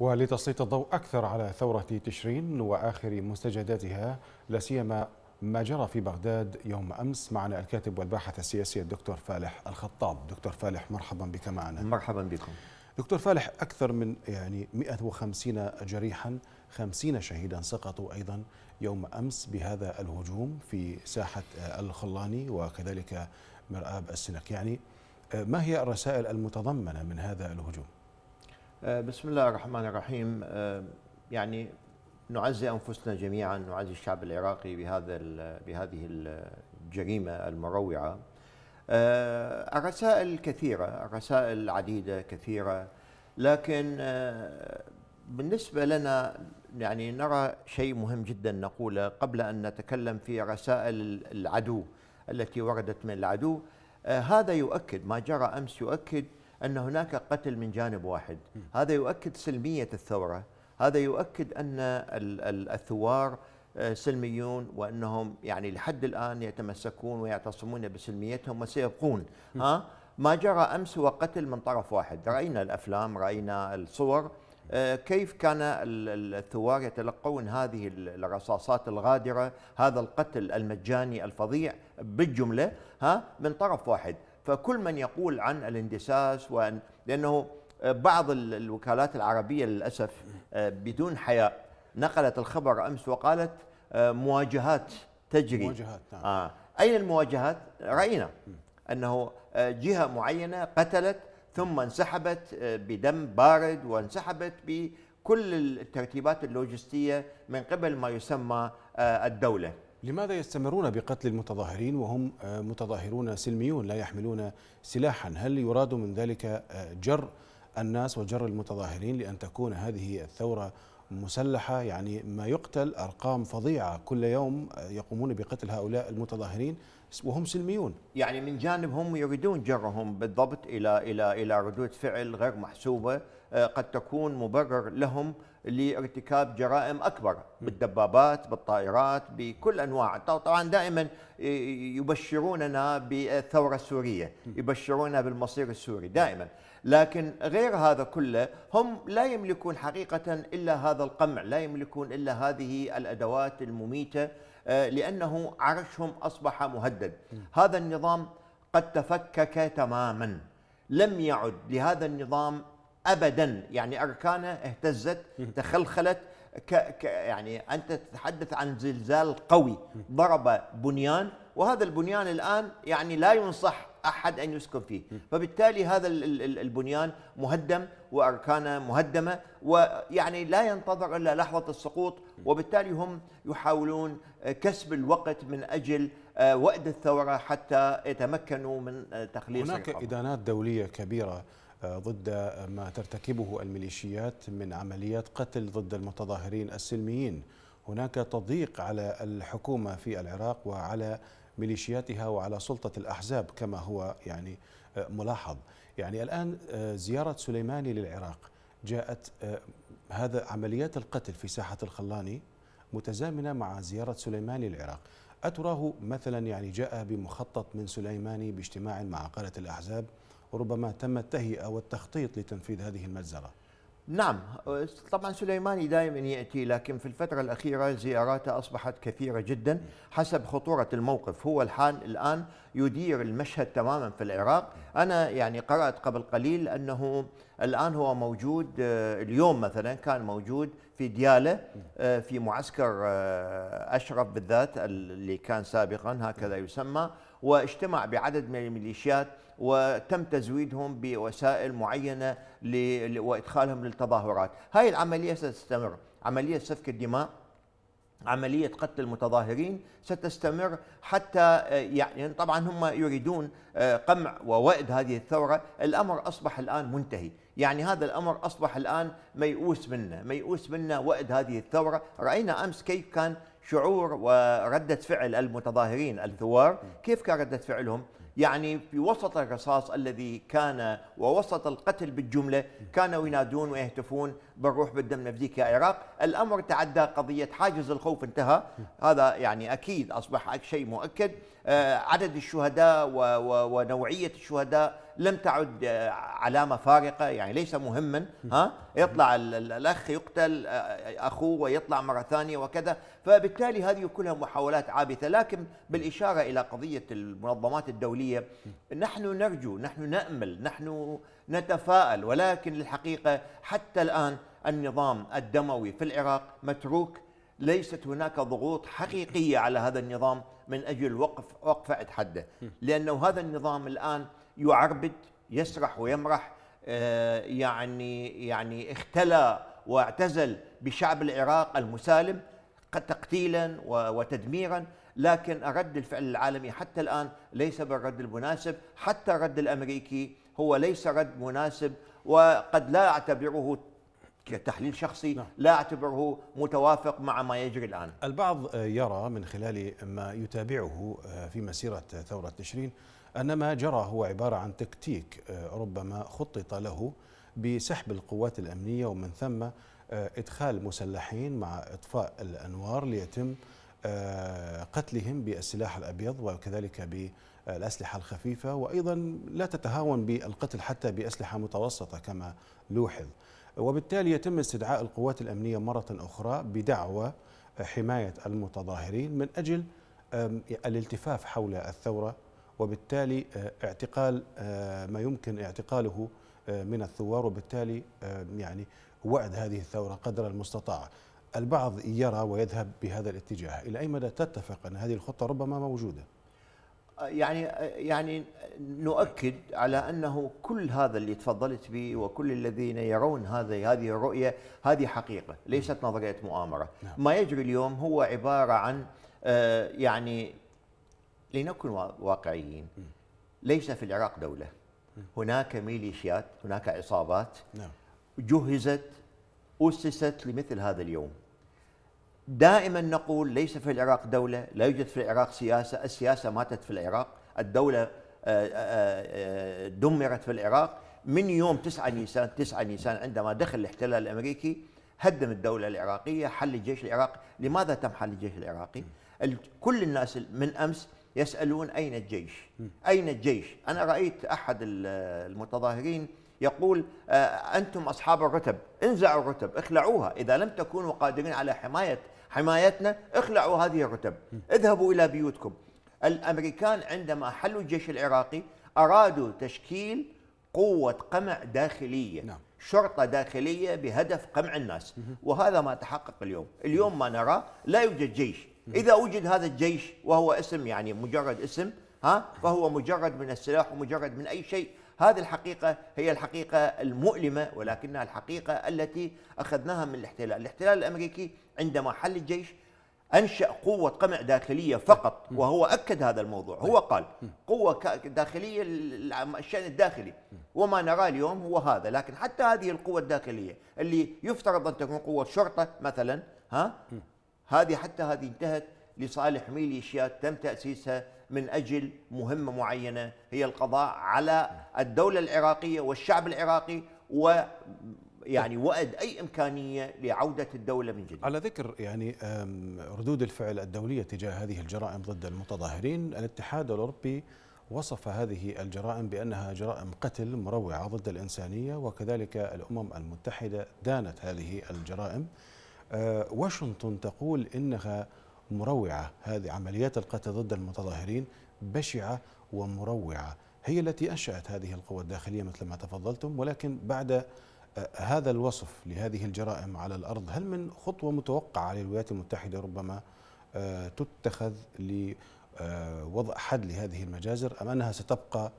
ولتسليط الضوء أكثر على ثورة تشرين وآخر مستجداتها لا سيما ما جرى في بغداد يوم أمس معنا الكاتب والباحث السياسي الدكتور فالح الخطاب دكتور فالح مرحبا بك معنا مرحبا بكم دكتور فالح أكثر من يعني 150 جريحا 50 شهيدا سقطوا أيضا يوم أمس بهذا الهجوم في ساحة الخلاني وكذلك مرآب السنك يعني آه، ما هي الرسائل المتضمنة من هذا الهجوم؟ آه، بسم الله الرحمن الرحيم آه، يعني نعزي انفسنا جميعا نعزي الشعب العراقي بهذا بهذه الجريمه المروعه آه، الرسائل كثيره الرسائل عديده كثيره لكن بالنسبه لنا يعني نرى شيء مهم جدا نقوله قبل ان نتكلم في رسائل العدو التي وردت من العدو هذا يؤكد ما جرى امس يؤكد أن هناك قتل من جانب واحد هذا يؤكد سلمية الثورة هذا يؤكد أن الثوار آه، سلميون وأنهم يعني لحد الآن يتمسكون ويعتصمون بسلميتهم وسيبقون ها ما جرى أمس هو قتل من طرف واحد رأينا الأفلام رأينا الصور آه، كيف كان الثوار يتلقون هذه الرصاصات الغادرة هذا القتل المجاني الفظيع بالجملة ها من طرف واحد فكل من يقول عن الاندساس وأن لأنه آه، بعض الوكالات العربية للأسف آه، بدون حياء نقلت الخبر أمس وقالت آه، مواجهات تجري مواجهات نعم. آه. أين المواجهات؟ رأينا أنه جهة معينة قتلت ثم انسحبت بدم بارد وانسحبت بكل الترتيبات اللوجستية من قبل ما يسمى الدولة لماذا يستمرون بقتل المتظاهرين وهم آه، متظاهرون سلميون لا يحملون سلاحا هل يراد من ذلك آه، جر الناس وجر المتظاهرين لأن تكون هذه الثورة مسلحة يعني ما يقتل أرقام فظيعة كل يوم آه، يقومون بقتل هؤلاء المتظاهرين وهم سلميون يعني من جانبهم يريدون جرهم بالضبط إلى إلى إلى ردود فعل غير محسوبة قد تكون مبرر لهم لارتكاب جرائم اكبر بالدبابات بالطائرات بكل انواع طبعا دائما آه، يبشروننا بالثوره السوريه يبشروننا بالمصير السوري دائما لكن غير هذا كله هم لا يملكون حقيقه الا هذا القمع لا يملكون الا هذه الادوات المميته آه، لانه عرشهم اصبح مهدد هذا النظام قد تفكك تماما لم يعد لهذا النظام ابدا يعني اركانه اهتزت تخلخلت ك ك يعني انت تتحدث عن زلزال قوي ضرب بنيان وهذا البنيان الان يعني لا ينصح احد ان يسكن فيه، فبالتالي هذا البنيان مهدم واركانه مهدمه ويعني لا ينتظر الا لحظه السقوط وبالتالي هم يحاولون كسب الوقت من اجل آه، وأد الثوره حتى يتمكنوا من آه، تخليص هناك ادانات دوليه كبيره ضد ما ترتكبه الميليشيات من عمليات قتل ضد المتظاهرين السلميين هناك تضييق على الحكومة في العراق وعلى ميليشياتها وعلى سلطة الأحزاب كما هو يعني آه، ملاحظ يعني الآن آه، زيارة سليماني للعراق جاءت آه، هذا عمليات القتل في ساحة الخلاني متزامنة مع زيارة سليماني للعراق أتراه مثلا يعني جاء بمخطط من سليماني باجتماع مع قادة الأحزاب ربما تم التهيئة والتخطيط لتنفيذ هذه المجزرة نعم طبعا سليماني دائما يأتي لكن في الفترة الأخيرة زياراته أصبحت كثيرة جدا حسب خطورة الموقف هو الحال الآن يدير المشهد تماما في العراق أنا يعني قرأت قبل قليل أنه الآن هو موجود آه، اليوم مثلا كان موجود في ديالة آه، في معسكر آه، أشرف بالذات اللي كان سابقا هكذا يسمى واجتمع بعدد من الميليشيات وتم تزويدهم بوسائل معينة ل... وإدخالهم للتظاهرات هاي العملية ستستمر عملية سفك الدماء عملية قتل المتظاهرين ستستمر حتى آه، يعني طبعا هم يريدون آه، قمع ووئد هذه الثورة الأمر أصبح الآن منتهي يعني هذا الأمر أصبح الآن ميؤوس منا ميؤوس منا وئد هذه الثورة رأينا أمس كيف كان شعور وردة فعل المتظاهرين الثوار كيف كان ردة فعلهم؟ يعني في وسط الرصاص الذي كان ووسط القتل بالجملة كانوا ينادون ويهتفون بنروح بدمنا في يا عراق الامر تعدى قضيه حاجز الخوف انتهى هذا يعني اكيد اصبح شيء مؤكد آه، عدد الشهداء ونوعيه الشهداء لم تعد آه، علامه فارقه يعني ليس مهما ها يطلع الاخ يقتل آه، اخوه ويطلع مره ثانيه وكذا فبالتالي هذه كلها محاولات عابثه لكن بالاشاره الى قضيه المنظمات الدوليه نحن نرجو نحن نامل نحن نتفائل ولكن الحقيقه حتى الان النظام الدموي في العراق متروك ليست هناك ضغوط حقيقيه على هذا النظام من اجل وقف وقف حده لانه هذا النظام الان يعربد يسرح ويمرح آه، يعني يعني اختلى واعتزل بشعب العراق المسالم تقتيلا وتدميرا لكن رد الفعل العالمي حتى الان ليس بالرد المناسب حتى الرد الامريكي هو ليس رد مناسب وقد لا أعتبره كتحليل شخصي نعم. لا أعتبره متوافق مع ما يجري الآن البعض يرى من خلال ما يتابعه في مسيرة ثورة تشرين أن ما جرى هو عبارة عن تكتيك ربما خطط له بسحب القوات الأمنية ومن ثم إدخال مسلحين مع إطفاء الأنوار ليتم آه، قتلهم بالسلاح الأبيض وكذلك بالأسلحة الخفيفة وأيضا لا تتهاون بالقتل حتى بأسلحة متوسطة كما لوحظ وبالتالي يتم استدعاء القوات الأمنية مرة أخرى بدعوى حماية المتظاهرين من أجل الالتفاف حول الثورة وبالتالي آه، اعتقال آه، ما يمكن اعتقاله من الثوار وبالتالي يعني وعد هذه الثورة قدر المستطاع البعض يرى ويذهب بهذا الاتجاه إلى أي مدى تتفق أن هذه الخطة ربما موجودة يعني يعني نؤكد على انه كل هذا اللي تفضلت به وكل الذين يرون هذه هذه الرؤيه هذه حقيقه ليست نظريه مؤامره نعم. ما يجري اليوم هو عباره عن آه، يعني لنكن واقعيين ليس في العراق دوله هناك ميليشيات هناك عصابات نعم. جهزت أسست لمثل هذا اليوم دائما نقول ليس في العراق دولة لا يوجد في العراق سياسة السياسة ماتت في العراق الدولة آه، آه، آه، دمرت في العراق من يوم 9 نيسان 9 نيسان عندما دخل الاحتلال الأمريكي هدم الدولة العراقية حل الجيش العراقي لماذا تم حل الجيش العراقي كل الناس من أمس يسألون أين الجيش أين الجيش أنا رأيت أحد المتظاهرين يقول آه، أنتم أصحاب الرتب انزعوا الرتب اخلعوها إذا لم تكونوا قادرين على حماية حمايتنا اخلعوا هذه الرتب اذهبوا إلى بيوتكم الأمريكان عندما حلوا الجيش العراقي أرادوا تشكيل قوة قمع داخلية نعم. شرطة داخلية بهدف قمع الناس وهذا ما تحقق اليوم اليوم ما نرى لا يوجد جيش إذا وجد هذا الجيش وهو اسم يعني مجرد اسم ها فهو مجرد من السلاح ومجرد من أي شيء هذه الحقيقة هي الحقيقة المؤلمة ولكنها الحقيقة التي أخذناها من الاحتلال الاحتلال الأمريكي عندما حل الجيش أنشأ قوة قمع داخلية فقط وهو أكد هذا الموضوع طيب. هو قال قوة داخلية الشأن الداخلي وما نراه اليوم هو هذا لكن حتى هذه القوة الداخلية اللي يفترض أن تكون قوة شرطة مثلا ها هذه حتى هذه انتهت لصالح ميليشيات تم تأسيسها من أجل مهمة معينة هي القضاء على الدولة العراقية والشعب العراقي و يعني وأد أي إمكانية لعودة الدولة من جديد على ذكر يعني ردود الفعل الدولية تجاه هذه الجرائم ضد المتظاهرين الاتحاد الأوروبي وصف هذه الجرائم بأنها جرائم قتل مروعة ضد الإنسانية وكذلك الأمم المتحدة دانت هذه الجرائم آه، واشنطن تقول إنها مروعة هذه عمليات القتل ضد المتظاهرين بشعة ومروعة هي التي أنشأت هذه القوى الداخلية مثل ما تفضلتم ولكن بعد آه، هذا الوصف لهذه الجرائم على الأرض هل من خطوة متوقعة للولايات المتحدة ربما آه، تتخذ لوضع آه، حد لهذه المجازر أم أنها ستبقى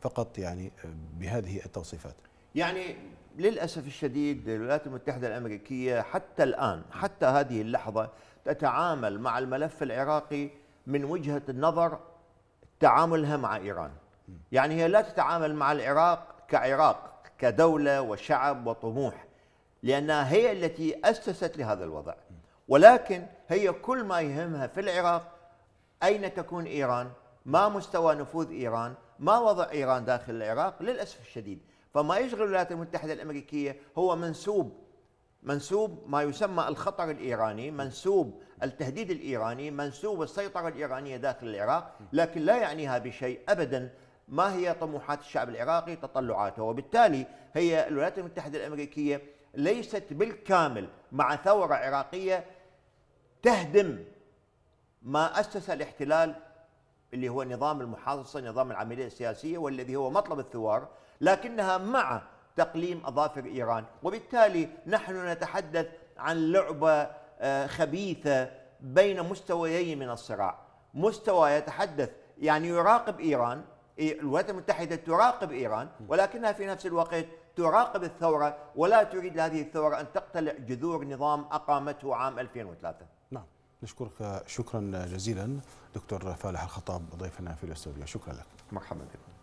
فقط يعني بهذه التوصيفات يعني للأسف الشديد الولايات المتحدة الأمريكية حتى الآن حتى هذه اللحظة تتعامل مع الملف العراقي من وجهة النظر تعاملها مع إيران يعني هي لا تتعامل مع العراق كعراق كدولة وشعب وطموح لأنها هي التي أسست لهذا الوضع ولكن هي كل ما يهمها في العراق أين تكون إيران ما مستوى نفوذ إيران ما وضع إيران داخل العراق للأسف الشديد فما يشغل الولايات المتحدة الأمريكية هو منسوب منسوب ما يسمى الخطر الايراني، منسوب التهديد الايراني، منسوب السيطره الايرانيه داخل العراق، لكن لا يعنيها بشيء ابدا ما هي طموحات الشعب العراقي، تطلعاته، وبالتالي هي الولايات المتحده الامريكيه ليست بالكامل مع ثوره عراقيه تهدم ما اسس الاحتلال اللي هو نظام المحاصصه، نظام العمليه السياسيه والذي هو مطلب الثوار، لكنها مع تقليم أظافر إيران وبالتالي نحن نتحدث عن لعبة آه، خبيثة بين مستويين من الصراع مستوى يتحدث يعني يراقب إيران الولايات المتحدة تراقب إيران ولكنها في نفس الوقت تراقب الثورة ولا تريد هذه الثورة أن تقتلع جذور نظام أقامته عام 2003 نعم نشكرك شكرا جزيلا دكتور فالح الخطاب ضيفنا في الاستوديو شكرا لك مرحبا بكم